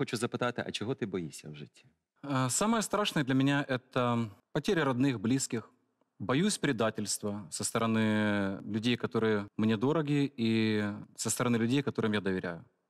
Хочу запитати, а чого ти боїшся в житті? Самое страшное для меня это потеря родных, близких. Боюсь предательства со стороны людей, которые мне дороги, и со стороны людей, которым я доверяю.